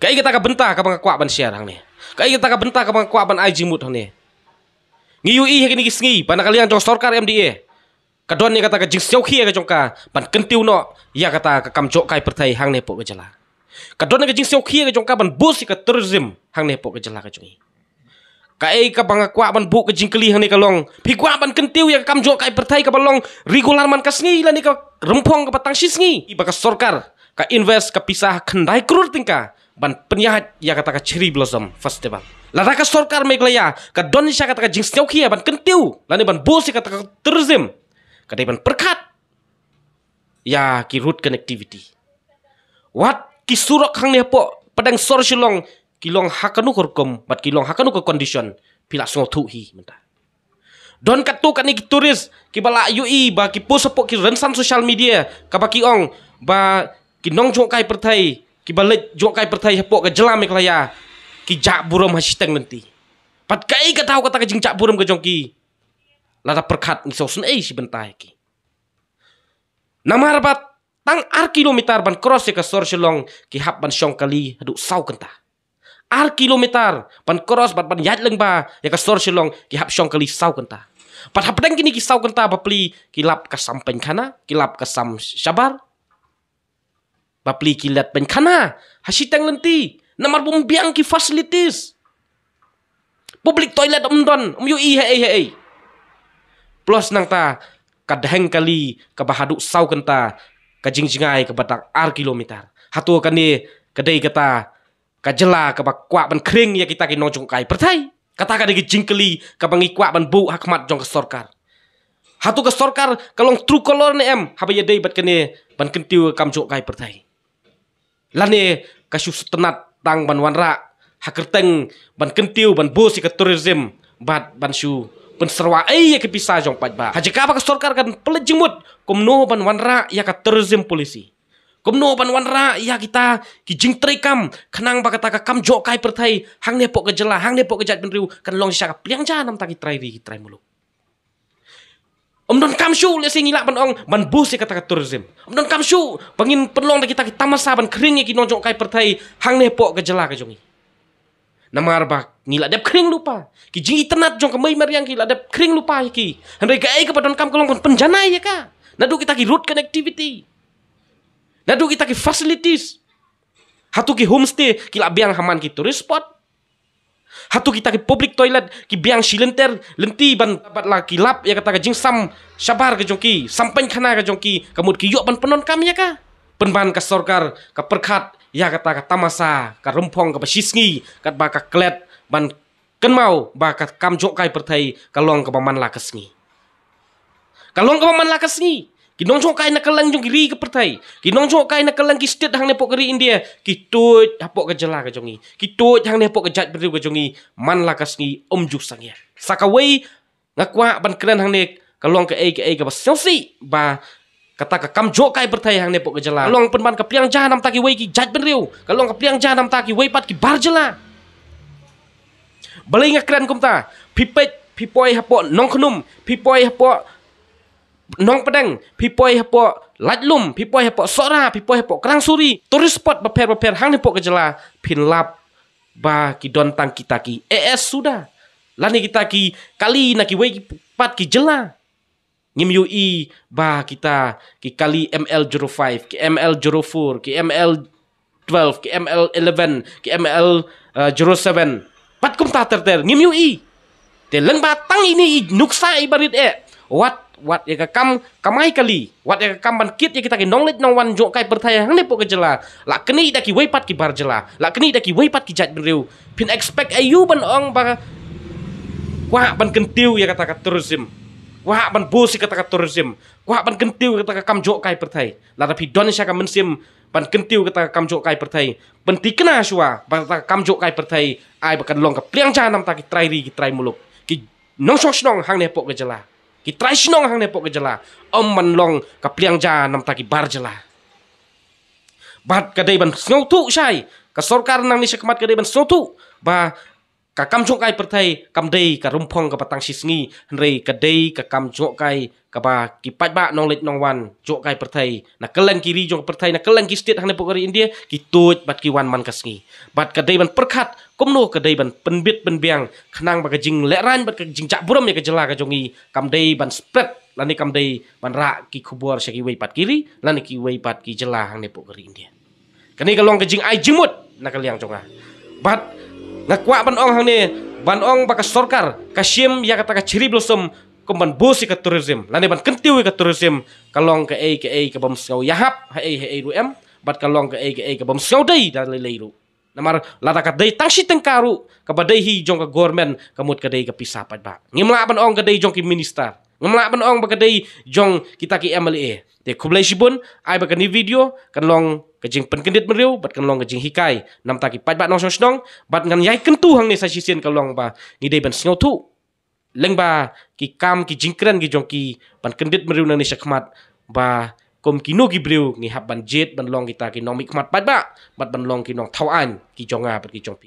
Kaya kita kabenta ka mga kwa ban siyarang ni. Kaya kita kabenta ka mga kwa ban IG mood ni. Ngiyu i hagi nigis ngi pa nakalihan chong storkar MDA. Kadon ni kata ka jing siyaw kia ka chong ka ban kentiw no ya kata ka kamjok kai pertai hang nepo ka jala. Kadon ni ka jing siyaw kia ka chong ka ban busi ka terzim hang nepo ka jala ka chong i. Kaya ka mga kwa ban buk ka jing kelihan ni ka long. Pi kwa ban kentiw ya ka kamjok kai pertai ka ban long. Regular man ka sngi lah ni ka rempong ka patang si sngi. Iba ka storkar ka invest ka pisah kendai kurur tingka ban penyahat ya kata ka cherry blossom festival la ta ka sorkar me glaya ka don sha kata ka jing snyau khia ban kentiu la ne ban bo se kata ka tourism ka ban perkat ya ki root connectivity wat ki surok hang ne po padang sor shilong ki long hakanu kor kom bat ki long hakanu ka condition pila sngo thu hi menta don ka tu ka ni ki tourist ki bala ui e, ba ki po sapo ki rensan social media ka ba ki ong ba ki nong jong kai pertai Ki balik juga kai pertai hepok ke jelam ke laya. Ki jak buram hasi teng nanti. Pat kai ke tahu kata ke jing jak buram ke jongki. Lada perkat ni sosun eh si bentai ki. Nama harapat tang ar kilometer ban cross ke sor shilong ki hap ban syong kali aduk sau kenta. Ar kilometer ban cross bat ban yat leng ba ya ke sor shilong ki hap syong kali sau kenta. Pat hap deng kini ki sau kenta ba pli ki lap ke sampeng kana ki lap ke sam syabar. Napli kilat ben kana hasitang lenti namar bumbiang ki facilities public toilet umdon umyu i he he plus nang ta kadheng kali kabahadu sau kenta kajingjingai kebatang ar kilometer hatu kani kedai kata kajela kabakwa ben kring ya kita ki nojung kai pertai kata kada ki jingkeli kabangi kwa ben bu hakmat jong kesorkar hatu kesorkar kalong true color ne em habaya dei bat kani ben kentiu kamjuk kai pertai lani kasyu setenat tang ban wanra hakerteng ban kentiu ban bus ke tourism bat ban syu pun serwa ai ke pisa jong pat ba haji ka ke sorkar kan pelejimut kumno ban wanra ya ka tourism polisi kumno ban wanra ya kita ki jing trekam kenang ba kata ka kam jo kai pertai hang ne pok ke jela hang ne pok ke jat ben riu kan long sya ka pliang jan nam ta ki trai ri ki trai muluk Om don kam shu le sing ilak penong ban bus kata kata tourism. Om don kam shu pengin penong kita kita masa ban kering ye kinong jong kai pertai hang ne pok ke jela ke jongi. Nama arba ngila dap kering lupa. Ki jing internet jong kemai meriang ngila dap kering lupa ye ki. Hendai ke ai ke padon kam kelong kon penjana ye ya ka. Nadu kita ki root connectivity. Nadu kita ki facilities. Hatu ki homestay kila biang haman ki tourist spot. Hatu kita ke public toilet ki biang si lenter lenti ban bat la ki lap ya kata ke jing sam sabar ke jongki sampai khana ke jongki kamut ki yok ban penon kami ya ka penban ke sorkar ke perkat ya kata ke tamasa ke rempong ke pesisngi kat ba ke klet ban ken mau ba ke kam jok kai pertai ke long ke paman la kesngi ke long ke paman la kesngi Ki nong chok kai nakalang jong ri ke pertai. Ki nong chok kai nakalang ki state hang nepok ri India. Ki tut hapok ke jela ke jongi. Ki tut hang nepok ke jat beri ke jongi. Man la kasngi om ju sang ya. ngakwa ban kren hang ne kalong ke ai ke ai ke ba sosi ba kata ke kam jok kai pertai hang nepok ke jela. Kalong pen ban ke piang jah nam taki wei ki jat beri. Kalong ke piang jah nam taki wei pat ki bar jela. Balai ngakren kumta. Pipet pipoi hapok nong khnum. Pipoi hapok น้องประเด็งพี่ปอยฮะปอลัดลุ่มพี่ปอยฮะปอสระพี่ปอยฮะปอกรังสุรีทัวริสปอตประเภทประเภทห้างในปอกระจลาพินลับบากิดอนตังกิตากิเอเอสสุดาลานิกิตากิคาลีนักิเวกิปัดกิจลางิมยูอีบากิตากิคาลีเอ็มเอลจูโร่ห้ากิเอ็มเอลจูโร่ฟูร์กิเอ็มเอลทเวลฟ์กิเอ็มเอลเอเลเวนกิเอ็มเอลจูโร่เซเว่นปัดกุมตาเตอร์เตอร์งิมยูอีแต่เรื่องบาตั้งอินี่นุกซ่าอีบาริดเอวัดวัดยังกัมกัมไม่กะลีวัดยังกัมบันคิดยังกิตากิโนลิดนวันจงไก่ปฏิยังเนปุกเจลาลักนี่ดักกิเวปัดกิบาร์เจลาลักนี่ดักกิเวปัดกิจัดเร็วพินเอ็กซ์เพคเอยูบันองบะว่าบันกันติวยังกิตากิทัวร์ซิมว่าบันบูสิกิตากิทัวร์ซิมว่าบันกันติวยังกิตากิคัมจงไก่ปฏิยลาดับพีดอนิชากัมมินซิมบันกันติวยังกิตากิคัมจงไก่ปฏิยบันติกนาชัวบันกิตากิคัมจงไก่ปฏิยไอ้บักันลงกับเปลี่ยนจานน้ำตากิไตรรีกิไตรมุลกกิน้องชกชนองหังเนปุกเจลา Ki traisinong hang nepo ke jela. Om man long ka pliang ja nam ta ki bar jela. Bat ka dai ban sngau tu sai. Ka sorkar nang ni sekmat ka dai ban sngau tu. Ba kakam chok kai perthai kam dei ka rumphong ka patang si sngi re ka dei ka kam chok kai ka ba ki pat ba nong lit nong wan chok kai perthai na kelang kiri jong perthai na kelang ki state hang ne pokori india ki tuot bat ki wan man ka sngi bat ka dei ban perkhat kom no ka dei ban pen bit pen biang khnang ba ka jing le ran bat ka jing cak buram ya ka jela ka jongi kam dei ban spread lani kam dei ban ra ki khubor sha ki wei pat kiri lani ki wei pat ki jela hang ne pokori india kani ka long ka jing ai jimut na ka liang chonga bat ngakwa ban ong hang ni ban ong baka sorkar ka shim ya kata ka chiri blossom ko ban busi ka tourism lani ban kentiu ka tourism kalong ka ai ka ai ka bom sau yahap ha ai ha ai ru em bat kalong ka ai ka ai ka bom sau dai da le le ru namar lata ka dai tang si tang karu ka ba dai hi jong ka government ka mut ka dai ka pisa pat ba ngimla ban ong ka dai jong ki minister ngimla ban ong ba ka dai jong kita ki mla di kubelai si pun, ai bakal ni video, kan long kejing penkendit meriu, bat kan long kejing hikai, nam taki pat bat nong sosnong, bat ngan yai kentu hang ni sasi sien kan long ba, ni dey ban singau tu. Leng ba, ki kam ki jingkren ki jong ki, ban kendit meriu nang ni sakmat, ba, kom ki no ki beriu, ngi hap ban jit, ban long kita ki nong mikmat pat ba, bat ban long ki nong tau an, ki jong a, bat ki jong pi.